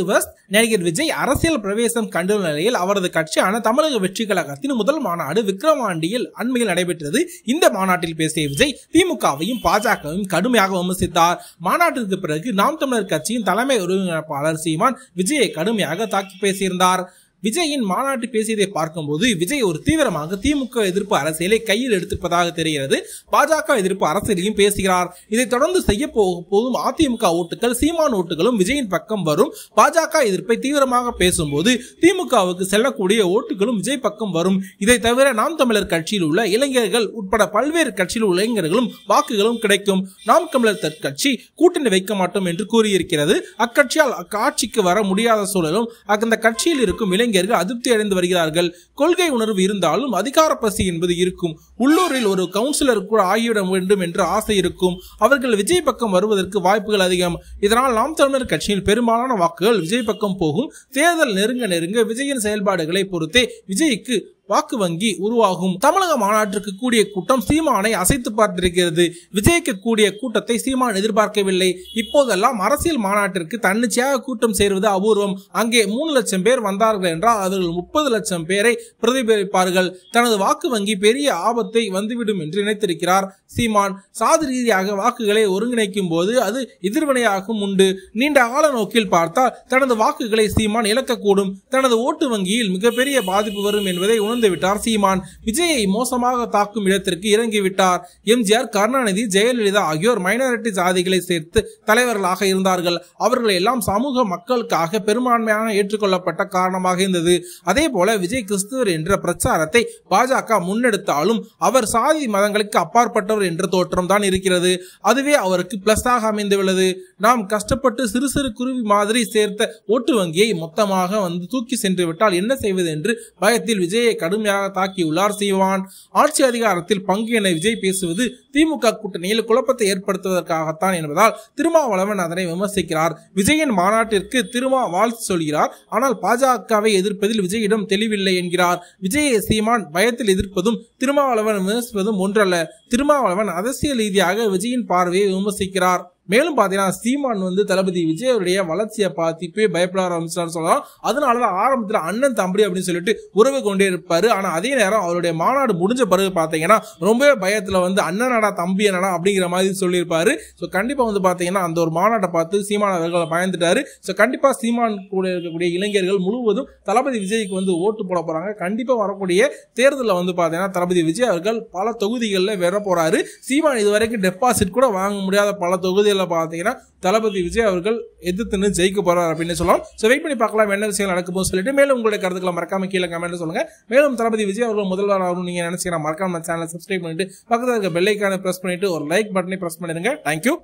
reverse நடிகர் விஜய் அரசியல் பிரவேசம் கண்டுள்ள நிலையில் அவரது கட்சியான தமிழக வெற்றி கழகத்தின் முதல் மாநாடு விக்ரவாண்டியில் அண்மையில் நடைபெற்றது இந்த மாநாட்டில் பேசிய விஜய் திமுகவையும் பாஜகவையும் கடுமையாக விமர்சித்தார் மாநாட்டிற்கு பிறகு நாம் தமிழர் கட்சியின் தலைமை ஒருங்கிணைப்பாளர் சீமான் விஜயை கடுமையாக தாக்கி பேசியிருந்தார் விஜயின் மாநாட்டு பேசியதை பார்க்கும்போது விஜய் ஒரு தீவிரமாக திமுக எதிர்ப்பு அரசியலை கையில் எடுத்திருப்பதாக தெரிகிறது பாஜக எதிர்ப்பு அரசியலையும் பேசுகிறார் இதை தொடர்ந்து செய்ய போதும் அதிமுக ஓட்டுகள் சீமான் ஓட்டுகளும் விஜயின் பக்கம் வரும் பாஜக எதிர்ப்பை தீவிரமாக பேசும்போது திமுகவுக்கு செல்லக்கூடிய ஓட்டுகளும் விஜய் பக்கம் வரும் இதை தவிர நாம் தமிழர் கட்சியில் உள்ள இளைஞர்கள் உட்பட பல்வேறு கட்சியில் உள்ள இளைஞர்களும் வாக்குகளும் கிடைக்கும் நாம் தமிழர் கட்சி கூட்டணி வைக்க மாட்டோம் என்று கூறியிருக்கிறது அக்கட்சியால் அக்காட்சிக்கு வர முடியாத சூழலும் அந்த கட்சியில் இருக்கும் இளைஞர் இளைஞர்கள் அதிருப்தி அடைந்து வருகிறார்கள் கொள்கை உணர்வு இருந்தாலும் அதிகார பசி என்பது இருக்கும் உள்ளூரில் ஒரு கவுன்சிலர் கூட ஆகிவிட வேண்டும் என்று ஆசை இருக்கும் அவர்கள் விஜய் பக்கம் வருவதற்கு வாய்ப்புகள் அதிகம் இதனால் நாம் தமிழர் கட்சியின் பெரும்பாலான வாக்குகள் விஜய் பக்கம் போகும் தேர்தல் நெருங்க நெருங்க விஜயின் செயல்பாடுகளை பொறுத்தே விஜய்க்கு வாக்கு வங்கி உருவாகும் தமிழக மாநாட்டிற்கு கூடிய கூட்டம் சீமானை அசைத்து பார்த்திருக்கிறது விஜய்க்க கூடிய கூட்டத்தை சீமான் எதிர்பார்க்கவில்லை இப்போதெல்லாம் அரசியல் மாநாட்டிற்கு தன்னிச்சையாக கூட்டம் சேர்வது அபூர்வம் அங்கே மூணு லட்சம் பேர் வந்தார்கள் என்றால் அவர்கள் முப்பது லட்சம் பேரை பிரதிபலிப்பார்கள் தனது வாக்கு வங்கி பெரிய ஆபத்தை வந்துவிடும் என்று நினைத்திருக்கிறார் சீமான் சாதி ரீதியாக வாக்குகளை ஒருங்கிணைக்கும் போது அது எதிர்வனையாகும் உண்டு நீண்ட கால நோக்கில் பார்த்தால் தனது வாக்குகளை சீமான் இழக்கக்கூடும் தனது ஓட்டு வங்கியில் மிகப்பெரிய பாதிப்பு வரும் என்பதை உணர்ந்து விட்டார் சீமான் விஜயை மோசமாக தாக்கும் இடத்திற்கு இறங்கிவிட்டார் எம்ஜிஆர் கருணாநிதி ஜெயலலிதா ஆகியோர் மைனாரிட்டி ஜாதிகளை சேர்த்து தலைவர்களாக இருந்தார்கள் அவர்கள் எல்லாம் சமூக மக்களுக்காக பெரும்பான்மையாக ஏற்றுக்கொள்ளப்பட்ட காரணமாக இருந்தது அதே போல விஜய் கிறிஸ்துவர் என்ற பிரச்சாரத்தை பாஜக முன்னெடுத்தாலும் அவர் சாதி மதங்களுக்கு அப்பாற்பட்டவர் என்ற தோற்றம் தான் இருக்கிறது அதுவே அவருக்கு ஆக அமைந்துள்ளது நாம் கஷ்டப்பட்டு சிறு சிறு குருவி மாதிரி சேர்த்த ஓட்டு வங்கியை மொத்தமாக வந்து தூக்கி சென்று விட்டால் என்ன செய்வது என்று பயத்தில் விஜயை கடுமையாக தாக்கி உலார் செய்வான் ஆட்சி அதிகாரத்தில் பங்கு என விஜய் பேசுவது திமுக கூட்டணியில் குழப்பத்தை ஏற்படுத்துவதற்காகத்தான் என்பதால் திருமாவளவன் அதனை விமர்சிக்கிறார் விஜயின் மாநாட்டிற்கு திருமா வாழ்த்து சொல்கிறார் ஆனால் பாஜகவை எதிர்ப்பதில் விஜயிடம் தெளிவில்லை என்கிறார் விஜயை சீமான் பயத்தில் எதிர்ப்பதும் திருமாவளவன் விமர்சிப்பதும் ஒன்றல்ல திருமாவளவன் அரசியல் ரீதியாக விஜயின் பார்வையை விமர்சிக்கிறார் மேலும் பார்த்தீங்கன்னா சீமான் வந்து தளபதி விஜய் அவருடைய வளர்ச்சியை பார்த்து போய் பயப்பட ஆரம்பிச்சான்னு சொல்லலாம் அதனால தான் ஆரம்பத்தில் அண்ணன் தம்பி அப்படின்னு சொல்லிட்டு உறவு கொண்டே இருப்பாரு ஆனால் அதே நேரம் அவருடைய மாநாடு முடிஞ்ச பிறகு பார்த்தீங்கன்னா ரொம்பவே பயத்தில் வந்து அண்ணனாடா தம்பி என்னடா அப்படிங்கிற மாதிரி சொல்லியிருப்பாரு ஸோ கண்டிப்பாக வந்து பார்த்தீங்கன்னா அந்த ஒரு மாநாட்டை பார்த்து சீமான் அவர்களை பயந்துட்டாரு ஸோ கண்டிப்பாக சீமான் கூட இருக்கக்கூடிய இளைஞர்கள் முழுவதும் தளபதி விஜய்க்கு வந்து ஓட்டு போட போகிறாங்க கண்டிப்பாக வரக்கூடிய தேர்தலில் வந்து பார்த்தீங்கன்னா தளபதி விஜய் அவர்கள் பல தொகுதிகளில் வர போகிறாரு சீமான் இதுவரைக்கும் டெபாசிட் கூட வாங்க முடியாத பல தொகுதி தேர்தலில் பார்த்தீங்கன்னா தளபதி விஜய் அவர்கள் எதிர்த்துன்னு ஜெயிக்க போகிறார் அப்படின்னு சொல்லலாம் ஸோ வெயிட் பண்ணி பார்க்கலாம் என்ன விஷயம் நடக்கும்னு சொல்லிட்டு மேலும் உங்களுடைய கருத்துக்களை மறக்காம கீழே கமெண்ட் சொல்லுங்கள் மேலும் தளபதி விஜய் அவர்கள் முதல்வர் ஆகணும் நீங்கள் நினச்சிங்கன்னா மறக்காம சேனலை சப்ஸ்கிரைப் பண்ணிட்டு பக்கத்தில் இருக்க பெல்லைக்கான ப்ரெஸ் பண்ணிட்டு ஒரு லைக் பட்டனை ப்ரெஸ் பண்ணிடுங்க தேங்க்யூ